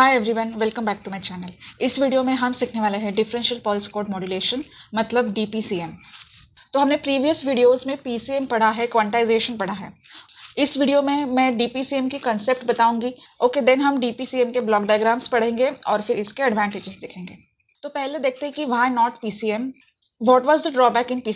Hi everyone welcome back to my channel इस video में हम सीखने वाले हैं डिफरेंशियल पॉल्स कोड मॉड्यूलेशन मतलब डीपीसीएम तो हमने प्रीवियस वीडियोस में पीसीएम पढ़ा है क्वांटाइजेशन पढ़ा है इस वीडियो में मैं डीपीसीएम की कंसेप्ट बताऊंगी ओके देन हम डीपीसीएम के ब्लॉक डायग्राम्स पढ़ेंगे और फिर इसके एडवांटेजेस देखेंगे तो पहले देखते हैं कि why not P C M what was the drawback in P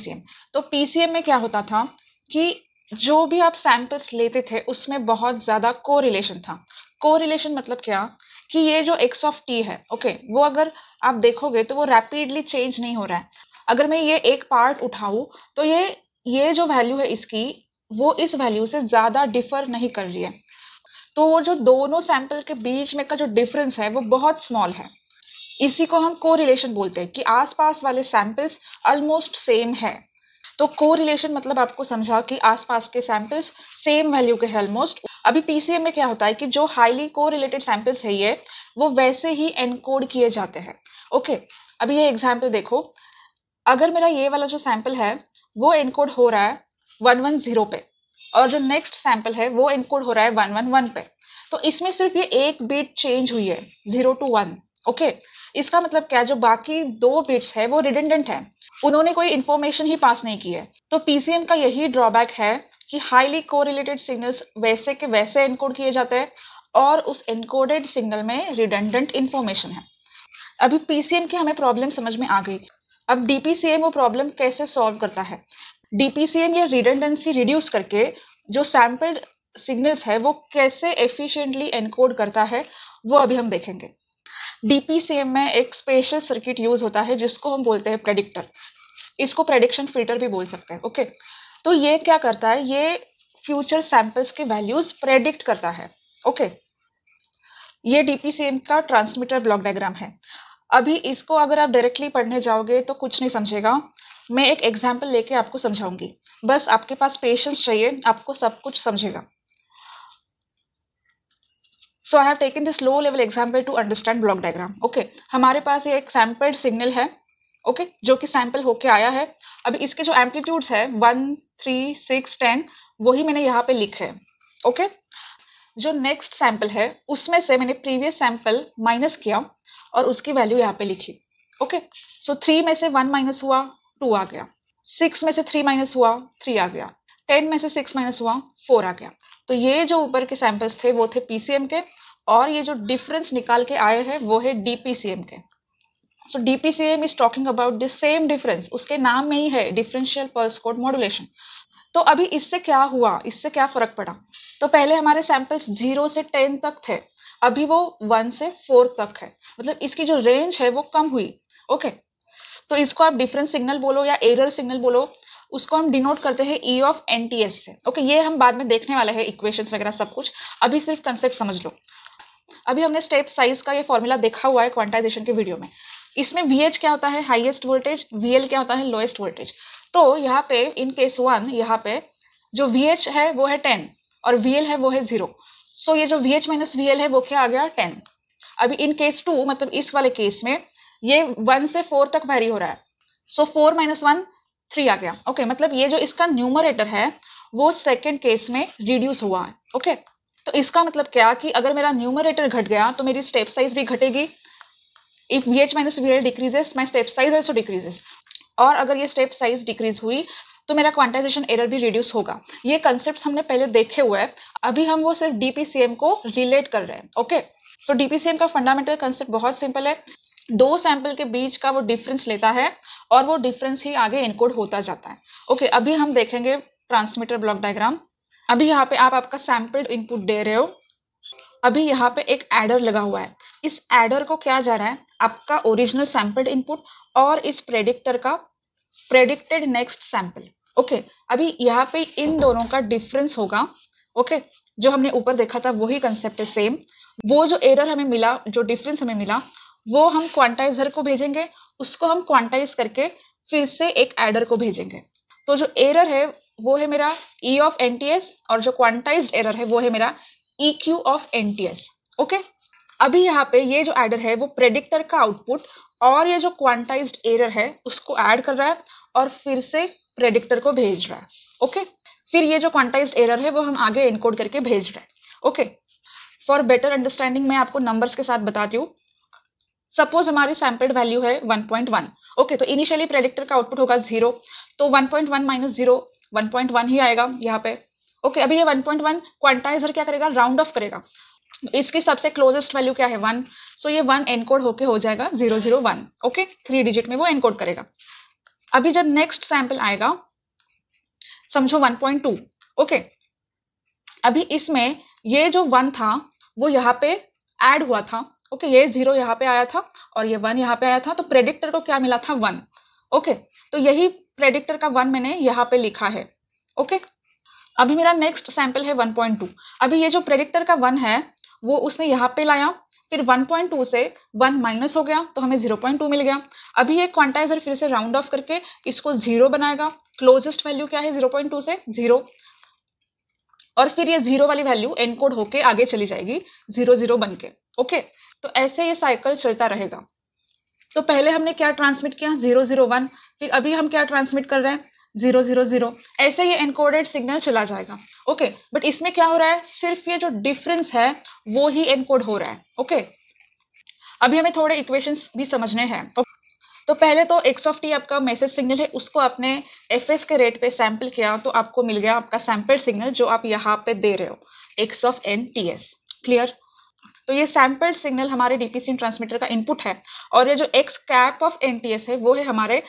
तो पी में क्या होता था कि जो भी आप सैम्पल्स लेते थे उसमें बहुत ज़्यादा को था को मतलब क्या कि ये जो एक्स ऑफ टी है ओके okay, वो अगर आप देखोगे तो वो रैपिडली चेंज नहीं हो रहा है अगर मैं ये एक पार्ट उठाऊँ तो ये ये जो वैल्यू है इसकी वो इस वैल्यू से ज़्यादा डिफर नहीं कर रही है तो वो जो दोनों सैंपल के बीच में का जो डिफरेंस है वो बहुत स्मॉल है इसी को हम को रिलेशन बोलते हैं कि आसपास वाले सैंपल्स ऑलमोस्ट सेम है तो को रिलेशन मतलब आपको समझा कि आसपास के सैंपल्स सेम वैल्यू के है ऑलमोस्ट अभी पीसीएम में क्या होता है कि जो हाईली को रिलेटेड सैंपल्स है ये वो वैसे ही एनकोड किए जाते हैं ओके अभी ये एग्जाम्पल देखो अगर मेरा ये वाला जो सैंपल है वो एनकोड हो रहा है वन वन जीरो पे और जो नेक्स्ट सैंपल है वो इनकोड हो रहा है वन वन वन पे तो इसमें सिर्फ ये एक बीट चेंज हुई है जीरो टू वन ओके इसका मतलब क्या जो बाकी दो बिट्स है वो रिडेंडेंट है उन्होंने कोई इन्फॉर्मेशन ही पास नहीं की है तो पीसीएम का यही ड्रॉबैक है कि हाईली कोरिलेटेड सिग्नल्स वैसे के वैसे इनकोड किए जाते हैं और उस एनकोडेड सिग्नल में रिडेंडेंट इन्फॉर्मेशन है अभी पीसीएम की हमें प्रॉब्लम समझ में आ गई अब डीपीसीएम वो प्रॉब्लम कैसे सॉल्व करता है डीपीसीएम या रिडेंडेंसी रिड्यूस करके जो सैम्पल्ड सिग्नल्स है वो कैसे एफिशिएंटली एनकोड करता है वो अभी हम देखेंगे डीपीसीएम में एक स्पेशल सर्किट यूज होता है जिसको हम बोलते हैं प्रेडिक्टर इसको प्रेडिक्शन फिल्टर भी बोल सकते हैं ओके तो ये क्या करता है ये फ्यूचर सैंपल्स के वैल्यूज प्रेडिक्ट करता है ओके ये डीपीसीएम का ट्रांसमीटर ब्लॉक डायग्राम है अभी इसको अगर आप डायरेक्टली पढ़ने जाओगे तो कुछ नहीं समझेगा मैं एक एग्जाम्पल लेके आपको समझाऊंगी बस आपके पास पेशेंस चाहिए आपको सब कुछ समझेगा so I have taken this low level example to understand block diagram okay हमारे पास ये एक सैम्पल्ड सिग्नल है ओके okay? जो कि सैंपल होके आया है अब इसके जो एम्पलीट्यूड्स है वन थ्री सिक्स टेन वही मैंने यहाँ पे लिखे है ओके okay? जो नेक्स्ट सैंपल है उसमें से मैंने प्रीवियस सैंपल माइनस किया और उसकी वैल्यू यहाँ पे लिखी ओके सो थ्री में से वन माइनस हुआ टू आ गया सिक्स में से थ्री माइनस हुआ थ्री आ गया टेन में से सिक्स माइनस हुआ फोर आ गया तो ये जो ऊपर के सैंपल्स थे वो थे पीसीएम के और ये जो डिफरेंस निकाल के आए हैं वो है डीपीसीएम के so D P C M is talking about the same difference उसके नाम में ही है डिफरेंशियल पल्स कोड मॉडुलेशन तो अभी इससे क्या हुआ इससे क्या फ़र्क पड़ा तो पहले हमारे सैंपल्स जीरो से टेन तक थे अभी वो वन से फोर तक है मतलब इसकी जो रेंज है वो कम हुई ओके तो इसको आप डिफरेंस सिग्नल बोलो या एरर सिग्नल बोलो उसको हम डिनोट करते हैं E of N T S से ओके ये हम बाद में देखने वाले हैं इक्वेशंस वगैरह सब कुछ अभी सिर्फ कंसेप्ट समझ लो अभी हमने स्टेप साइज का ये फॉर्मूला देखा हुआ है क्वांटाइजेशन के वीडियो में इसमें वी क्या होता है हाईएस्ट वोल्टेज वी क्या होता है लोएस्ट वोल्टेज तो यहाँ पे इन केस वन यहाँ पे जो वी है वो है टेन और वी है वो है जीरो सो so, ये जो वी एच माइनस वी है वो क्या आ गया टेन अभी इन केस टू मतलब इस वाले केस में ये वन से फोर तक वेरी हो रहा है so four minus one three आ गया ओके okay, मतलब ये जो इसका न्यूमरेटर है वो सेकेंड केस में रिड्यूस हुआ है ओके okay? तो इसका मतलब क्या कि अगर मेरा न्यूमरेटर घट गया तो मेरी स्टेप साइज भी घटेगी if V H minus V L decreases my step size also decreases और अगर ये स्टेप साइज डिक्रीज हुई तो मेरा क्वांटाइजेशन एरर भी रिड्यूस होगा ये कंसेप्ट हमने पहले देखे हुए हैं अभी हम वो सिर्फ डीपीसीएम को रिलेट कर रहे हैं ओके सो डीपीसीएम का फंडामेंटल कंसेप्ट बहुत सिंपल है दो सैंपल के बीच का वो डिफरेंस लेता है और वो डिफरेंस ही आगे इनकोड होता जाता है ओके okay, अभी हम देखेंगे ट्रांसमीटर ब्लॉक डायग्राम अभी यहाँ पे आप आपका सैंपल इनपुट दे रहे हो अभी यहाँ पे एक एडर लगा हुआ है इस एडर को क्या जा रहा है आपका ओरिजिनल सैंपल इनपुट और इस प्रेडिक्टर का प्रेडिक्टेड नेक्स्ट सैंपल ओके अभी यहाँ पे इन दोनों का डिफरेंस होगा ओके okay, जो हमने ऊपर देखा था वही कंसेप्ट है सेम वो जो एरर हमें मिला जो डिफरेंस हमें मिला वो हम क्वांटाइजर को भेजेंगे उसको हम क्वांटाइज करके फिर से एक एडर को भेजेंगे तो जो एरर है वो है मेरा ई ऑफ एन और जो क्वांटाइज्ड एरर है वो है मेरा E Q of N okay अभी यहाँ पे ये जो एडर है वो प्रेडिक्टर का आउटपुट और ये जो क्वांटाइज एरर है उसको ऐड कर रहा है और फिर से प्रेडिक्टर को भेज रहा है ओके फिर ये जो क्वांटाइज एरर है वो हम आगे इनकोड करके भेज रहे हैं ओके फॉर बेटर अंडरस्टैंडिंग मैं आपको नंबर्स के साथ बताती हूँ सपोज हमारी सैम्पल्ड वैल्यू है 1.1 ओके तो इनिशियली प्रेडिक्टर का आउटपुट होगा जीरो तो 1.1 point one minus zero one ही आएगा यहाँ पे ओके okay, अभी ये 1.1 पॉइंट क्वांटाइजर क्या करेगा राउंड ऑफ करेगा इसकी सबसे क्लोजेस्ट वैल्यू क्या है वन सो ये वन एनकोड होके हो जाएगा zero zero one okay three digit में वो एनकोड करेगा अभी जब नेक्स्ट सैंपल आएगा समझो वन पॉइंट टू ओके अभी इसमें ये जो वन था वो यहाँ पे ऐड हुआ था ओके okay, ये जीरो यहाँ पे आया था और ये वन यहाँ पे आया था तो प्रेडिक्टर को क्या मिला था वन ओके okay, तो यही प्रेडिक्टर का वन मैंने यहाँ पे लिखा है ओके okay? अभी मेरा नेक्स्ट सैंपल है वन पॉइंट टू अभी ये जो प्रेडिक्टर का वन है वो उसने यहाँ पे लाया फिर 1.2 से 1 माइनस हो गया तो हमें 0.2 मिल गया अभी ये क्वांटाइजर फिर से राउंड ऑफ करके इसको जीरो बनाएगा क्लोजेस्ट वैल्यू क्या है 0.2 से जीरो और फिर ये जीरो वाली वैल्यू एनकोड होके आगे चली जाएगी जीरो जीरो बन के ओके तो ऐसे ये साइकिल चलता रहेगा तो पहले हमने क्या ट्रांसमिट किया जीरो जीरो वन फिर अभी हम क्या ट्रांसमिट कर रहे हैं जीरो जीरो जीरो ऐसे ये एनकोडेड सिग्नल चला जाएगा ओके okay, बट इसमें क्या हो रहा है सिर्फ ये जो डिफरेंस है वो ही एनकोड हो रहा है ओके okay? अभी हमें थोड़े इक्वेशंस भी समझने हैं तो पहले तो एक्स ऑफ टी आपका मैसेज सिग्नल है उसको आपने एफ एस के रेट पे सैम्पल किया तो आपको मिल गया आपका सैम्पल सिग्नल जो आप यहाँ पे दे रहे हो X of N T S clear तो ये सैम्पल्ड सिग्नल हमारे डीपीसी ट्रांसमीटर का इनपुट है और ये जो X cap of N T S है वो है हमारे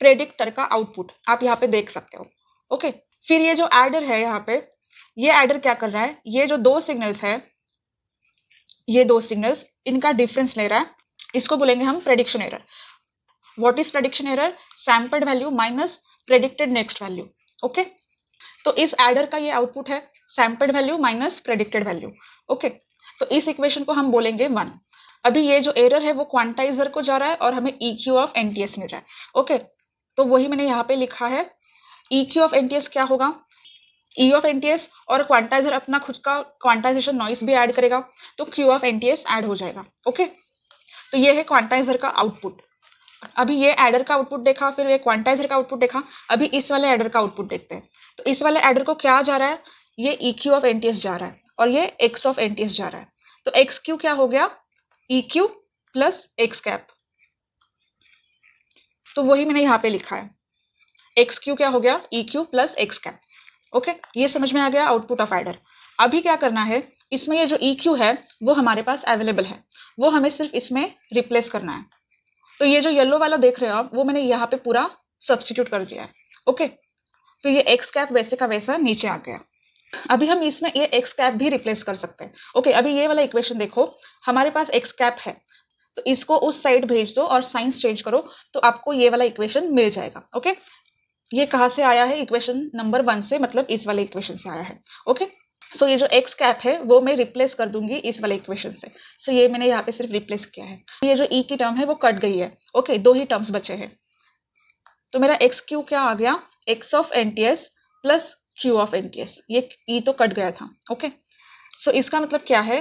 प्रेडिक्टर का आउटपुट आप यहाँ पे देख सकते हो ओके फिर ये जो एडर है यहाँ पे ये एडर क्या कर रहा है ये जो दो सिग्नल्स है ये दो सिग्नल्स इनका डिफरेंस ले रहा है इसको बोलेंगे हम prediction error what is prediction error sampled value minus predicted next value okay तो इस एडर का ये आउटपुट है sampled value minus predicted value okay तो इस इक्वेशन को हम बोलेंगे वन अभी ये जो एरर है वो क्वांटाइजर को जा रहा है और हमें E Q of N T S मिल रहा है ओके okay, तो वही मैंने यहाँ पे लिखा है ई क्यू ऑफ एन क्या होगा ई ऑफ एन और क्वांटाइजर अपना खुद का क्वांटाइजेशन नॉइस भी ऐड करेगा तो क्यू ऑफ एन ऐड हो जाएगा ओके तो ये है क्वांटाइजर का आउटपुट अभी ये एडर का आउटपुट देखा फिर ये क्वांटाइजर का आउटपुट देखा अभी इस वाले एडर का आउटपुट देखते हैं तो इस वाले एडर को क्या जा रहा है ये ई क्यू ऑफ एन जा रहा है और ये एक्स ऑफ एन जा रहा है तो एक्स क्यू क्या हो गया E Q plus X cap तो वही मैंने यहाँ पे लिखा है एक्स क्यू क्या हो गया E Q plus X cap okay ये समझ में आ गया आउटपुट ऑफ एडर अभी क्या करना है इसमें ये जो ई e क्यू है वो हमारे पास अवेलेबल है वो हमें सिर्फ इसमें रिप्लेस करना है तो ये जो येलो वाला देख रहे हो आप वो मैंने यहाँ पे पूरा सब्सटीट्यूट कर दिया है ओके तो ये एक्स कैप वैसे का वैसा नीचे आ गया अभी हम इसमें ये एक्स कैप भी रिप्लेस कर सकते हैं ओके अभी ये वाला इक्वेशन देखो हमारे पास एक्स कैप है तो इसको उस साइड भेज दो और साइंस चेंज करो तो आपको ये वाला इक्वेशन मिल जाएगा ओके ये कहाँ से आया है इक्वेशन नंबर वन से मतलब इस वाले इक्वेशन से आया है ओके सो so, ये जो एक्स कैप है वो मैं रिप्लेस कर दूंगी इस वाले इक्वेशन से सो so, ये मैंने यहाँ पे सिर्फ रिप्लेस किया है ये जो ई e की टर्म है वो कट गई है ओके okay, दो ही टर्म्स बचे हैं तो मेरा एक्स क्यू क्या आ गया X of N T S plus Q of N T S ये ई e तो कट गया था ओके okay? सो so, इसका मतलब क्या है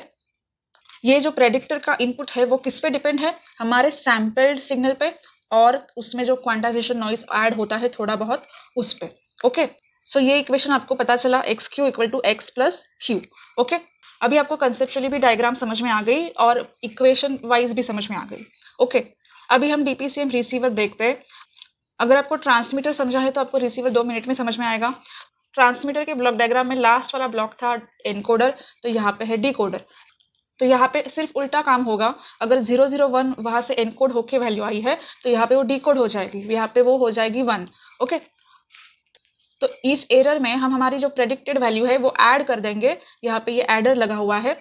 ये जो प्रेडिक्टर का इनपुट है वो किस पे डिपेंड है हमारे सैम्पल्ड सिग्नल पे और उसमें जो क्वांटाइजेशन नॉइस ऐड होता है थोड़ा बहुत उस पर ओके सो ये इक्वेशन आपको पता चला X Q equal to X plus Q okay अभी आपको कंसेप्चुअली भी डायग्राम समझ में आ गई और इक्वेशन वाइज भी समझ में आ गई ओके okay. अभी हम डीपीसीएम रिसीवर देखते हैं अगर आपको ट्रांसमीटर समझा है तो आपको रिसीवर दो मिनट में समझ में आएगा ट्रांसमीटर के ब्लॉक डायग्राम में लास्ट वाला ब्लॉक था एनकोडर तो यहाँ पे है डीकोडर तो यहाँ पे सिर्फ उल्टा काम होगा अगर जीरो जीरो वन वहां से एनकोड होके वैल्यू आई है तो यहाँ पे वो कोड हो जाएगी यहाँ पे वो हो जाएगी वन ओके तो इस एरर में हम हमारी जो प्रेडिक्टेड वैल्यू है वो ऐड कर देंगे यहाँ पे ये एडर लगा हुआ है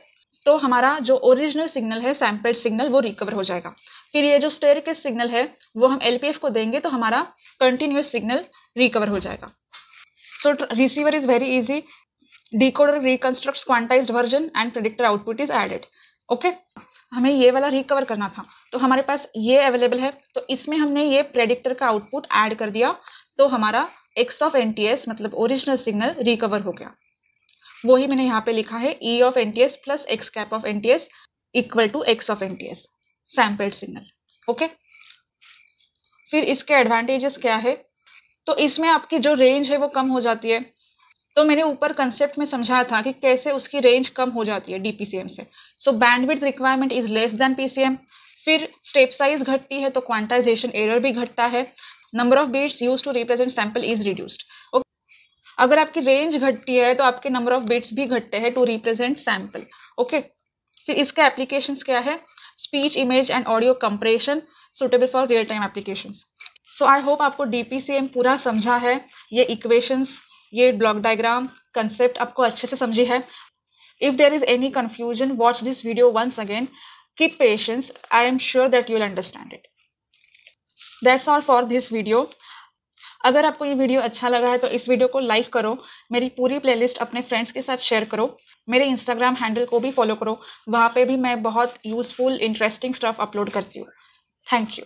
तो हमारा जो ओरिजिनल सिग्नल है सैम्पल्ड सिग्नल वो रिकवर हो जाएगा फिर ये जो स्टेयर के सिग्नल है वो हम एल को देंगे तो हमारा कंटिन्यूस सिग्नल रिकवर हो जाएगा so receiver is very easy decoder reconstruct quantize version and predictor output is added okay हमें ये वाला रिकवर करना था तो हमारे पास ये अवेलेबल है तो इसमें हमने ये प्रेडिक्टर का आउटपुट ऐड कर दिया तो हमारा एक्स ऑफ एन मतलब ओरिजिनल सिग्नल रिकवर हो गया वही मैंने यहाँ पे लिखा है E of N T S plus X cap of N T S equal to X of N T S sampled signal okay फिर इसके एडवांटेजेस क्या है तो इसमें आपकी जो रेंज है वो कम हो जाती है तो मैंने ऊपर कंसेप्ट में समझाया था कि कैसे उसकी रेंज कम हो जाती है डीपीसीएम से so bandwidth requirement is less than PCM फिर स्टेप साइज घटती है तो क्वांटाइजेशन एरर भी घटता है number of bits use to represent sample is reduced okay अगर आपकी रेंज घटती है तो आपके नंबर ऑफ बीट्स भी घटते हैं टू रिप्रेजेंट सैंपल ओके फिर इसका एप्लीकेशन क्या है speech image and audio compression suitable for real time application so I hope आपको डी पूरा समझा है ये इक्वेशंस ये ब्लॉक डायग्राम कंसेप्ट आपको अच्छे से समझी है if there is any confusion watch this video once again patience I am sure that you will understand it that's all for this video अगर आपको ये वीडियो अच्छा लगा है तो इस वीडियो को लाइक करो मेरी पूरी प्लेलिस्ट अपने फ्रेंड्स के साथ शेयर करो मेरे इंस्टाग्राम हैंडल को भी फॉलो करो वहाँ पे भी मैं बहुत यूज़फुल इंटरेस्टिंग स्टफ अपलोड करती हूँ थैंक यू